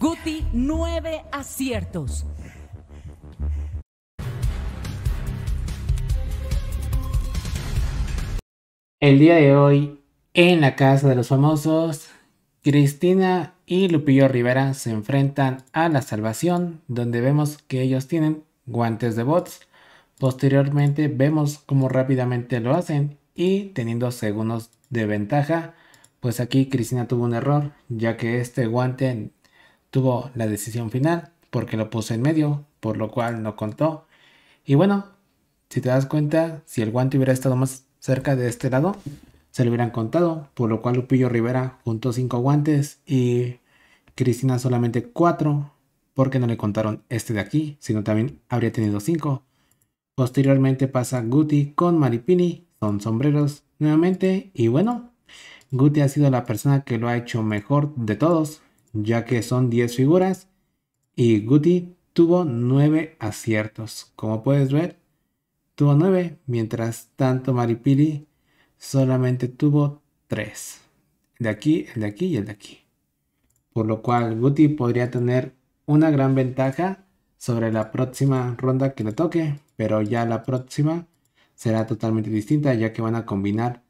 Guti, nueve aciertos. El día de hoy, en la casa de los famosos, Cristina y Lupillo Rivera se enfrentan a la salvación, donde vemos que ellos tienen guantes de bots. Posteriormente vemos cómo rápidamente lo hacen y teniendo segundos de ventaja, pues aquí Cristina tuvo un error, ya que este guante tuvo la decisión final porque lo puso en medio, por lo cual no contó. Y bueno, si te das cuenta, si el guante hubiera estado más cerca de este lado, se lo hubieran contado, por lo cual Lupillo Rivera juntó cinco guantes y Cristina solamente cuatro porque no le contaron este de aquí, sino también habría tenido cinco. Posteriormente pasa Guti con Maripini, son sombreros nuevamente y bueno, Guti ha sido la persona que lo ha hecho mejor de todos, ya que son 10 figuras y Guti tuvo 9 aciertos. Como puedes ver, tuvo 9, mientras tanto Maripili solamente tuvo 3. El de aquí, el de aquí y el de aquí. Por lo cual Guti podría tener una gran ventaja sobre la próxima ronda que le toque, pero ya la próxima será totalmente distinta ya que van a combinar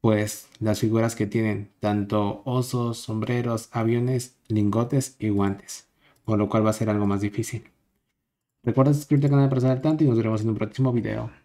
pues las figuras que tienen tanto osos, sombreros, aviones, lingotes y guantes, Con lo cual va a ser algo más difícil. Recuerda suscribirte al canal para estar al tanto y nos veremos en un próximo video.